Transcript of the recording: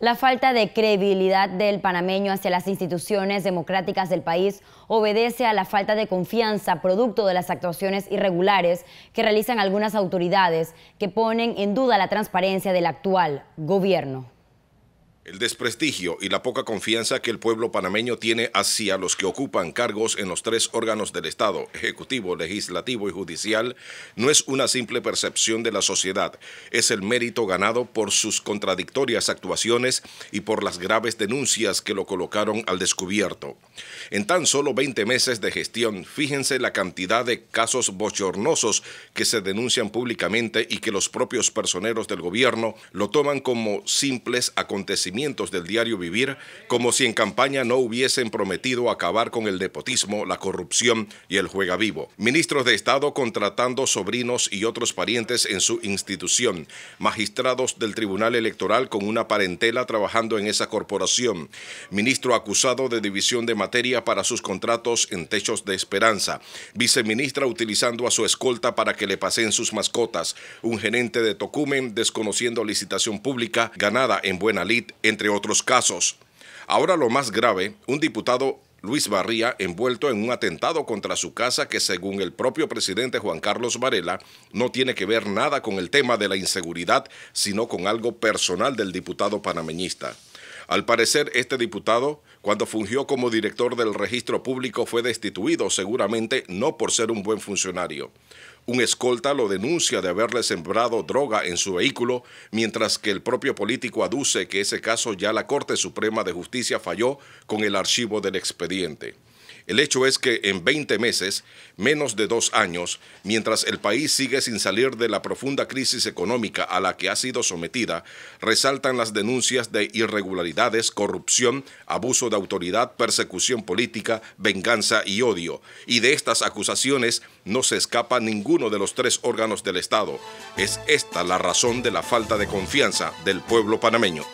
La falta de credibilidad del panameño hacia las instituciones democráticas del país obedece a la falta de confianza producto de las actuaciones irregulares que realizan algunas autoridades que ponen en duda la transparencia del actual gobierno. El desprestigio y la poca confianza que el pueblo panameño tiene hacia los que ocupan cargos en los tres órganos del Estado, Ejecutivo, Legislativo y Judicial, no es una simple percepción de la sociedad, es el mérito ganado por sus contradictorias actuaciones y por las graves denuncias que lo colocaron al descubierto. En tan solo 20 meses de gestión, fíjense la cantidad de casos bochornosos que se denuncian públicamente y que los propios personeros del gobierno lo toman como simples acontecimientos del diario vivir como si en campaña no hubiesen prometido acabar con el nepotismo, la corrupción y el juega vivo. Ministros de Estado contratando sobrinos y otros parientes en su institución, magistrados del Tribunal Electoral con una parentela trabajando en esa corporación, ministro acusado de división de materia para sus contratos en Techos de Esperanza, viceministra utilizando a su escolta para que le pasen sus mascotas, un gerente de Tocumen desconociendo licitación pública ganada en Buena Lid entre otros casos. Ahora lo más grave, un diputado Luis Barría envuelto en un atentado contra su casa que según el propio presidente Juan Carlos Varela no tiene que ver nada con el tema de la inseguridad, sino con algo personal del diputado panameñista. Al parecer, este diputado, cuando fungió como director del registro público, fue destituido, seguramente no por ser un buen funcionario. Un escolta lo denuncia de haberle sembrado droga en su vehículo, mientras que el propio político aduce que ese caso ya la Corte Suprema de Justicia falló con el archivo del expediente. El hecho es que en 20 meses, menos de dos años, mientras el país sigue sin salir de la profunda crisis económica a la que ha sido sometida, resaltan las denuncias de irregularidades, corrupción, abuso de autoridad, persecución política, venganza y odio. Y de estas acusaciones no se escapa ninguno de los tres órganos del Estado. Es esta la razón de la falta de confianza del pueblo panameño.